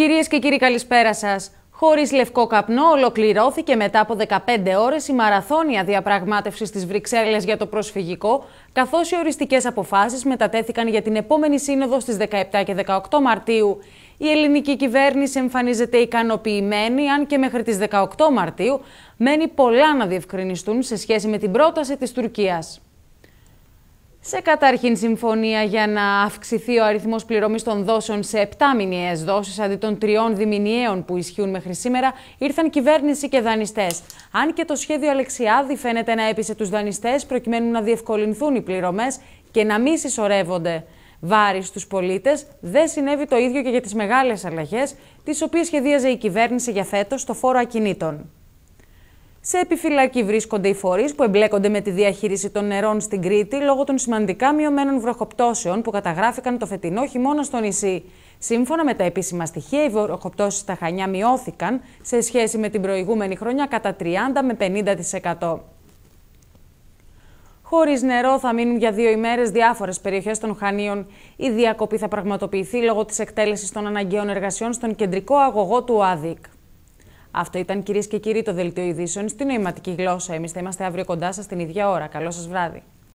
Κυρίες και κύριοι καλησπέρα σας. Χωρίς λευκό καπνό ολοκληρώθηκε μετά από 15 ώρες η μαραθώνια διαπραγματεύση της Βρυξέλλες για το προσφυγικό, καθώς οι οριστικές αποφάσεις μετατέθηκαν για την επόμενη σύνοδο στις 17 και 18 Μαρτίου. Η ελληνική κυβέρνηση εμφανίζεται ικανοποιημένη, αν και μέχρι τις 18 Μαρτίου μένει πολλά να διευκρινιστούν σε σχέση με την πρόταση της Τουρκίας σε καταρχήν συμφωνία για να αυξηθεί ο αριθμός πληρωμής των δόσεων σε 7 μηνιαίε δόσεις αντί των τριών διμηνιαίων που ισχύουν μέχρι σήμερα, ήρθαν κυβέρνηση και δανειστές. Αν και το σχέδιο Αλεξιάδη φαίνεται να έπεισε τους δανειστές προκειμένου να διευκολυνθούν οι πληρωμές και να μην συσσωρεύονται βάρη στους πολίτες, δεν συνέβη το ίδιο και για τις μεγάλες αλλαγές, τις οποίες σχεδίαζε η κυβέρνηση για φέτος στο φόρο ακινήτων. Σε επιφυλακή βρίσκονται οι φορείς που εμπλέκονται με τη διαχείριση των νερών στην Κρήτη λόγω των σημαντικά μειωμένων βροχοπτώσεων που καταγράφηκαν το φετινό χειμώνα στο νησί. Σύμφωνα με τα επίσημα στοιχεία, οι βροχοπτώσεις στα Χανιά μειώθηκαν σε σχέση με την προηγούμενη χρονιά κατά 30 με 50%. Χωρίς νερό θα μείνουν για δύο ημέρες διάφορες περιοχές των Χανίων. Η διακοπή θα πραγματοποιηθεί λόγω της εκτέλεσης των αναγκαίων εργασιών στον κεντρικό αγωγό του άδικ. Αυτό ήταν κυρίες και κύριοι το δελτίο ειδήσεων στην νοηματική γλώσσα. Εμείς θα είμαστε αύριο κοντά σας την ίδια ώρα. Καλό σας βράδυ.